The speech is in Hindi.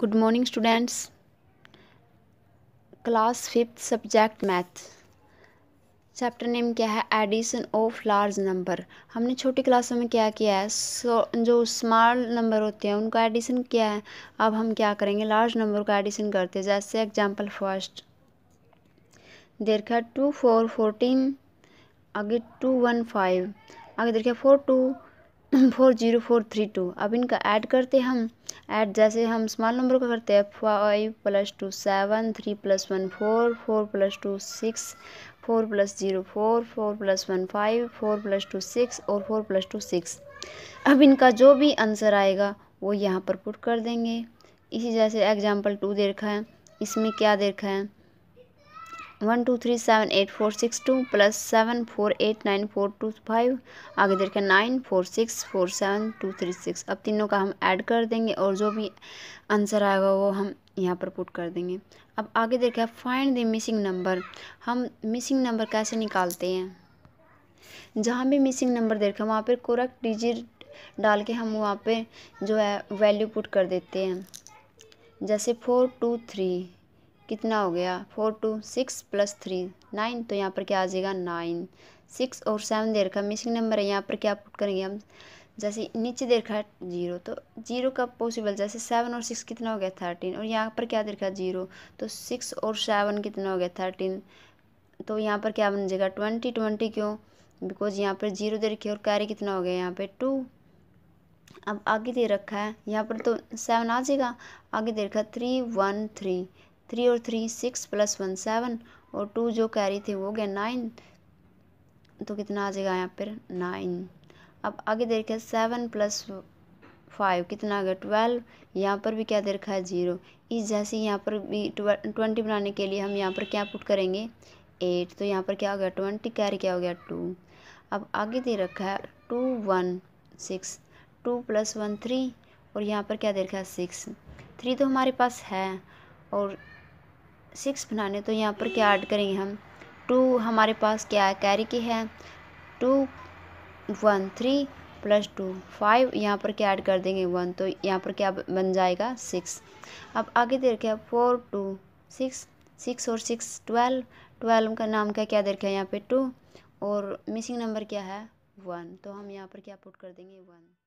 good morning students class fifth subject math chapter name क्या है एडिशन ऑफ लार्ज नंबर हमने छोटी क्लासों में क्या किया है सो जो स्मॉल नंबर होते हैं उनका एडिशन किया है अब हम क्या करेंगे लार्ज नंबर का एडिशन करते हैं जैसे एग्जांपल फर्स्ट देखा टू फोर फोर्टीन आगे टू वन फाइव आगे देखिए four two four zero four three two अब इनका ऐड करते हम ऐड जैसे हम स्मॉल नंबर का करते हैं five plus two seven three plus one four four plus two six four plus zero four four plus one five four plus two six और फोर प्लस टू सिक्स अब इनका जो भी आंसर आएगा वो यहाँ पर पुट कर देंगे इसी जैसे एग्जाम्पल टू दे रखा है इसमें क्या देखा है one two three seven eight four six two plus seven four eight nine four two five आगे देखा nine four six four seven two three six अब तीनों का हम ऐड कर देंगे और जो भी आंसर आएगा वो हम यहाँ पर पुट कर देंगे अब आगे देखे फाइंड द मिसिंग नंबर हम मिसिंग नंबर कैसे निकालते हैं जहाँ भी मिसिंग नंबर देखे वहाँ पर करेक्ट डिजिट डाल के हम वहाँ पर जो है वैल्यू पुट कर देते हैं जैसे फोर टू थ्री कितना हो गया four two six plus three nine तो यहाँ पर क्या आ जाएगा नाइन सिक्स और सेवन दे रखा मिसिंग नंबर है यहाँ पर क्या पुट करेंगे हम जैसे नीचे दे रखा है जीरो तो जीरो का पॉसिबल जैसे सेवन और सिक्स कितना हो गया थर्टीन और यहाँ पर क्या दे रखा है जीरो तो सिक्स और सेवन कितना हो गया थर्टीन तो यहाँ पर क्या बन जाएगा ट्वेंटी ट्वेंटी क्यों बिकॉज यहाँ पर जीरो दे रखी है और कैरी कितना हो गया यहाँ पे टू अब आगे दे रखा है यहाँ पर तो सेवन आ जाएगा आगे दे रखा है थ्री वन थ्री थ्री और three six plus one seven और टू जो कैरी थी वो गया नाइन तो कितना आ जाएगा यहाँ पर नाइन अब आगे देखे सेवन प्लस फाइव कितना आ गया ट्वेल्व यहाँ पर भी क्या दे रखा है ज़ीरो इस जैसे यहाँ पर भी ट्वेंटी बनाने के लिए हम यहाँ पर क्या पुट करेंगे एट तो यहाँ पर क्या हो गया ट्वेंटी कैरी क्या हो गया टू अब आगे दे रखा है two one six two plus one three और यहाँ पर क्या दे रखा है सिक्स थ्री तो हमारे पास है और सिक्स बनाने तो यहाँ पर क्या ऐड करेंगे हम टू हमारे पास क्या है कैरी की है two one three plus two five यहाँ पर क्या ऐड कर देंगे वन तो यहाँ पर क्या बन जाएगा सिक्स अब आगे दे रखे फोर टू सिक्स सिक्स और सिक्स ट्वेल्व ट्वेल्व का नाम क्या क्या दे रखा है यहाँ पे टू और मिसिंग नंबर क्या है वन तो हम यहाँ पर क्या पुट कर देंगे वन